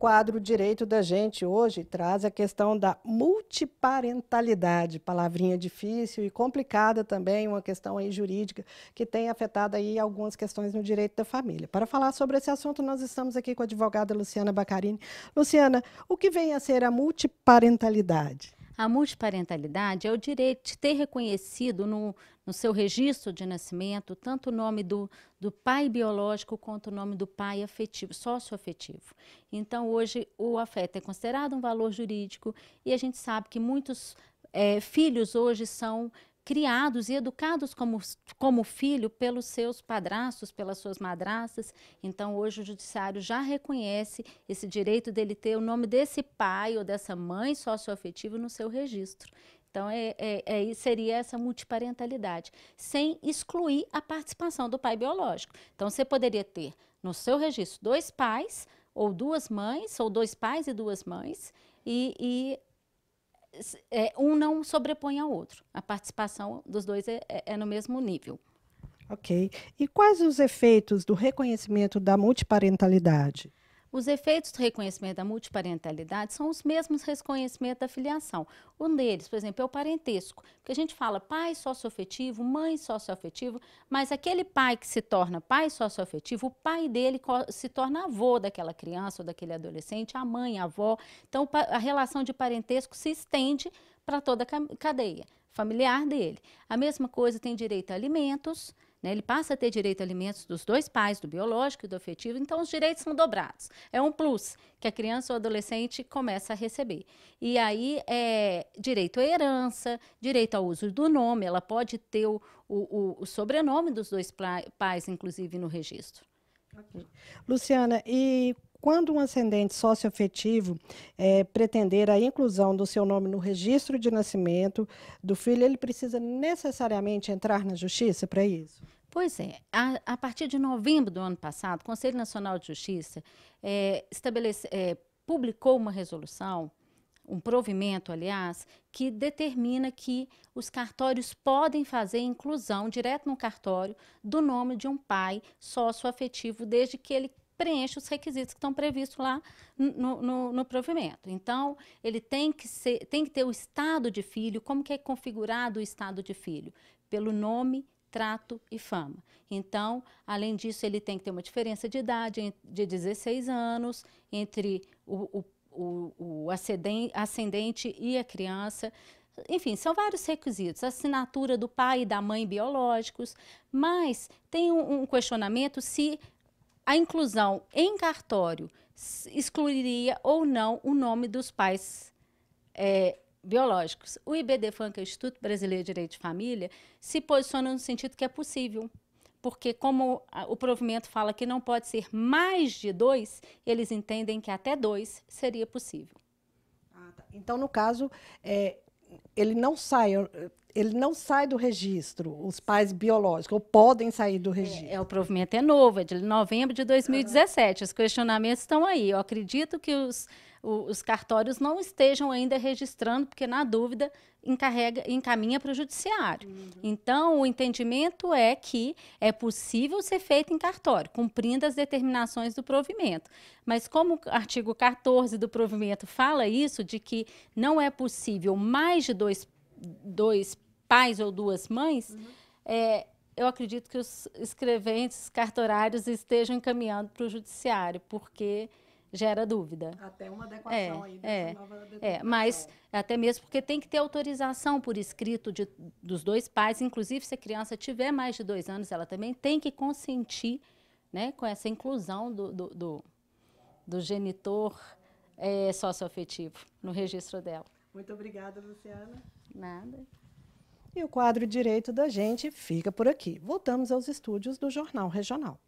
quadro Direito da Gente hoje traz a questão da multiparentalidade, palavrinha difícil e complicada também, uma questão aí jurídica que tem afetado aí algumas questões no direito da família. Para falar sobre esse assunto, nós estamos aqui com a advogada Luciana Bacarini. Luciana, o que vem a ser a multiparentalidade? A multiparentalidade é o direito de ter reconhecido no, no seu registro de nascimento tanto o nome do, do pai biológico quanto o nome do pai afetivo, sócio-afetivo. Então, hoje, o afeto é considerado um valor jurídico e a gente sabe que muitos é, filhos hoje são criados e educados como, como filho pelos seus padrastos, pelas suas madrastas. Então, hoje o judiciário já reconhece esse direito dele ter o nome desse pai ou dessa mãe socioafetivo no seu registro. Então, é, é, é, seria essa multiparentalidade, sem excluir a participação do pai biológico. Então, você poderia ter no seu registro dois pais, ou duas mães, ou dois pais e duas mães, e, e é, um não sobrepõe ao outro. A participação dos dois é, é, é no mesmo nível. Ok. E quais os efeitos do reconhecimento da multiparentalidade? Os efeitos do reconhecimento da multiparentalidade são os mesmos reconhecimento da filiação. Um deles, por exemplo, é o parentesco, porque a gente fala pai socioafetivo, mãe socioafetivo, mas aquele pai que se torna pai socioafetivo, o pai dele se torna avô daquela criança ou daquele adolescente, a mãe, a avó. Então, a relação de parentesco se estende para toda a cadeia familiar dele. A mesma coisa tem direito a alimentos, né? Ele passa a ter direito a alimentos dos dois pais, do biológico e do afetivo, então os direitos são dobrados. É um plus que a criança ou adolescente começa a receber. E aí é direito à herança, direito ao uso do nome, ela pode ter o, o, o sobrenome dos dois pais, inclusive, no registro. Luciana, e quando um ascendente socioafetivo é, pretender a inclusão do seu nome no registro de nascimento do filho, ele precisa necessariamente entrar na justiça para isso? Pois é, a, a, partir de novembro do ano passado, o Conselho Nacional de Justiça é, estabelece, é, publicou uma resolução um provimento, aliás, que determina que os cartórios podem fazer inclusão direto no cartório do nome de um pai sócio afetivo, desde que ele preenche os requisitos que estão previstos lá no, no, no, provimento. Então, ele tem que, ser, tem que ter o estado de filho, como que é configurado o estado de filho? Pelo nome, trato e fama. Então, além disso, ele tem que ter uma diferença de idade de 16 anos entre o, o o, o ascendente e a criança. Enfim, são vários requisitos, assinatura do pai e da mãe biológicos, mas tem um, um questionamento se a inclusão em cartório excluiria ou não o nome dos pais é, biológicos. O IBDFAN, que é o Instituto Brasileiro de Direito de Família, se posiciona no sentido que é possível porque como o provimento fala que não pode ser mais de dois, eles entendem que até dois seria possível. Ah, tá. Então, no caso, é, ele não sai, ele não sai do registro, os pais biológicos, ou podem sair do é, registro. É, é o provimento é novo, é de novembro de 2017. Os questionamentos estão aí. Eu acredito que os, os cartórios não estejam ainda registrando, porque na dúvida encarrega, encaminha para o judiciário. Uhum. Então, o entendimento é que é possível ser feito em cartório, cumprindo as determinações do provimento. Mas como o artigo 14 do provimento fala isso, de que não é possível mais de dois, dois pais ou duas mães, uhum. é, eu acredito que os escreventes cartorários estejam encaminhando para o judiciário, porque gera dúvida. Até uma adequação é, aí é, nova É, mas até mesmo porque tem que ter autorização por escrito de, dos dois pais, inclusive se a criança tiver mais de dois anos, ela também tem que consentir né, com essa inclusão do, do, do, do genitor é, socioafetivo no registro dela. Muito obrigada, Luciana. Nada. E o quadro Direito da Gente fica por aqui. Voltamos aos estúdios do Jornal Regional.